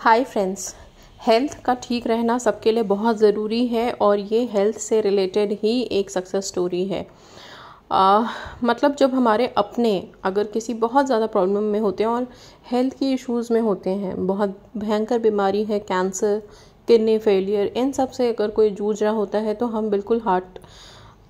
hi friends health का ठीक रहना सबके लिए बहुत ज़रूरी है और ये हेल्थ से रिलेटेड ही एक सक्सेस स्टोरी है आ, मतलब जब हमारे अपने अगर किसी बहुत ज़्यादा प्रॉब्लम में होते हैं और हेल्थ की इश्यूज़ में होते हैं बहुत भयंकर बीमारी है कैंसर किडनी फेलियर इन सब से अगर कोई जूझ रहा होता है तो हम बिल्कुल हार्ट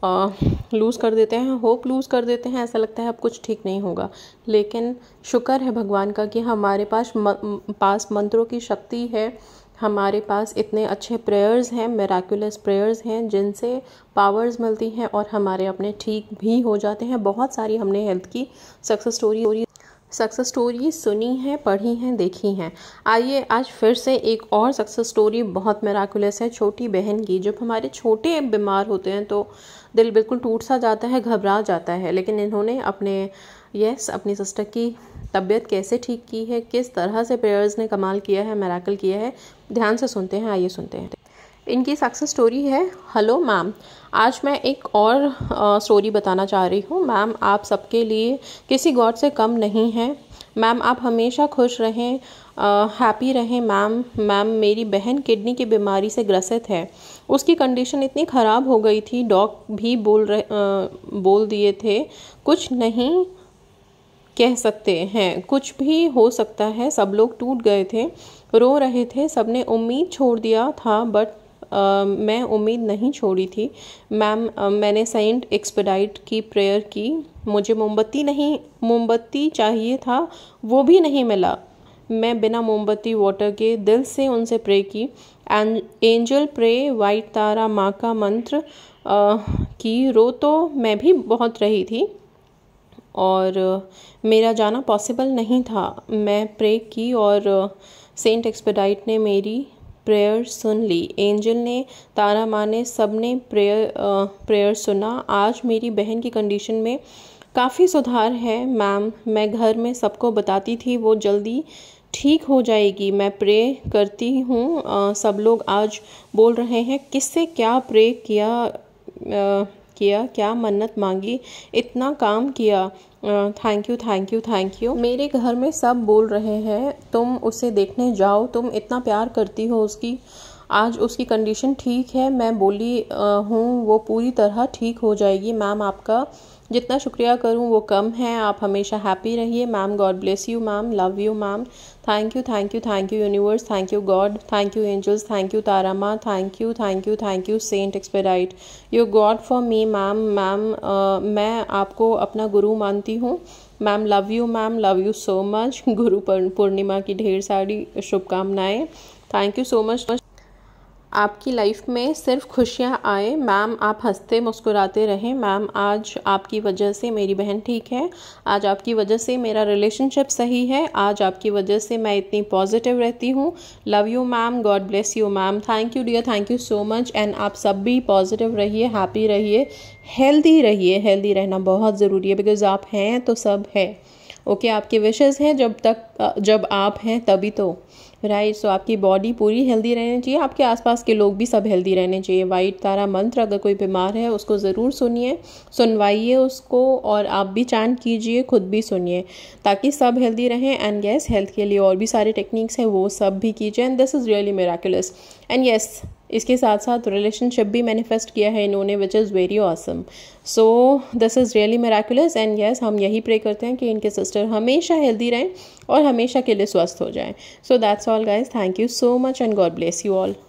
लूज़ कर देते हैं होप लूज़ कर देते हैं ऐसा लगता है अब कुछ ठीक नहीं होगा लेकिन शुक्र है भगवान का कि हमारे पास म, पास मंत्रों की शक्ति है हमारे पास इतने अच्छे प्रेयर्स हैं मेराकुलस प्रेयर्स हैं जिनसे पावर्स मिलती हैं और हमारे अपने ठीक भी हो जाते हैं बहुत सारी हमने हेल्थ की सक्सेस स्टोरी सक्सेस स्टोरी सुनी है पढ़ी हैं देखी हैं आइए आज फिर से एक और सक्सेस स्टोरी बहुत मेराकुलस है छोटी बहन की जब हमारे छोटे बीमार होते हैं तो दिल बिल्कुल टूट सा जाता है घबरा जाता है लेकिन इन्होंने अपने यस अपनी सिस्टर की तबीयत कैसे ठीक की है किस तरह से प्रेयर्स ने कमाल किया है मेराकल किया है ध्यान से सुनते हैं आइए सुनते हैं इनकी सक्सेस स्टोरी है हेलो मैम आज मैं एक और आ, स्टोरी बताना चाह रही हूँ मैम आप सबके लिए किसी गॉड से कम नहीं है मैम आप हमेशा खुश रहें हैप्पी रहें मैम मैम मेरी बहन किडनी की बीमारी से ग्रसित है उसकी कंडीशन इतनी ख़राब हो गई थी डॉग भी बोल रहे आ, बोल दिए थे कुछ नहीं कह सकते हैं कुछ भी हो सकता है सब लोग टूट गए थे रो रहे थे सबने उम्मीद छोड़ दिया था बट मैं उम्मीद नहीं छोड़ी थी मैम मैंने सेंट एक्सपेडाइट की प्रेयर की मुझे मोमबत्ती नहीं मोमबत्ती चाहिए था वो भी नहीं मिला मैं बिना मोमबत्ती वाटर के दिल से उनसे प्रे की and angel pray white Tara माँ का मंत्र की रो तो मैं भी बहुत रही थी और मेरा जाना पॉसिबल नहीं था मैं प्रे की और सेंट एक्सपेडाइट ने मेरी प्रेयर सुन ली एंजल ने तारा माँ ने सब ने प्रेयर प्रेयर सुना आज मेरी बहन की कंडीशन में काफ़ी सुधार है मैम मैं घर में सबको बताती थी वो जल्दी ठीक हो जाएगी मैं प्रे करती हूँ सब लोग आज बोल रहे हैं किससे क्या प्रे किया आ, किया क्या मन्नत मांगी इतना काम किया thank you thank you thank you मेरे घर में सब बोल रहे हैं तुम उसे देखने जाओ तुम इतना प्यार करती हो उसकी आज उसकी कंडीशन ठीक है मैं बोली हूँ वो पूरी तरह ठीक हो जाएगी मैम आपका जितना शुक्रिया करूँ वो कम है आप हमेशा हैप्पी रहिए ma'am God bless you ma'am love you ma'am thank you thank you thank you universe thank you God thank you angels thank you Tara माँ thank you thank you thank you सेंट एक्सपेराइट you God for me ma'am ma'am मैं आपको अपना गुरु मानती हूँ ma'am love you ma'am love you so much Guru Purnima की ढेर सारी शुभकामनाएँ थैंक यू सो मच आपकी लाइफ में सिर्फ खुशियाँ आए मैम आप हंसते मुस्कुराते रहें मैम आज आपकी वजह से मेरी बहन ठीक है आज आपकी वजह से मेरा रिलेशनशिप सही है आज आपकी वजह से मैं इतनी पॉजिटिव रहती हूँ love you ma'am God bless you ma'am thank you dear thank you so much and आप सब भी पॉजिटिव रहिए हैप्पी रहिए हेल्दी रहिए हेल्दी रहना बहुत ज़रूरी है बिकॉज़ आप हैं तो सब है ओके okay, आपके विशेज़ हैं जब तक जब आप हैं तभी तो राइट सो आपकी बॉडी पूरी हेल्दी रहनी चाहिए आपके आसपास के लोग भी सब हेल्दी रहने चाहिए वाइट तारा मंत्र अगर कोई बीमार है उसको ज़रूर सुनिए सुनवाइए उसको और आप भी चांद कीजिए खुद भी सुनिए ताकि सब हेल्दी रहें एंड येस हेल्थ के लिए और भी सारे टेक्निक्स हैं वो सब भी कीजिए and this is really miraculous and yes इसके साथ साथ रिलेशनशिप भी मैनिफेस्ट किया है इन्होंने which is very awesome so this is really miraculous and yes हम यही प्रे करते हैं कि इनके सिस्टर हमेशा हेल्दी रहें और हमेशा के लिए स्वस्थ हो जाएं so that's all guys thank you so much and God bless you all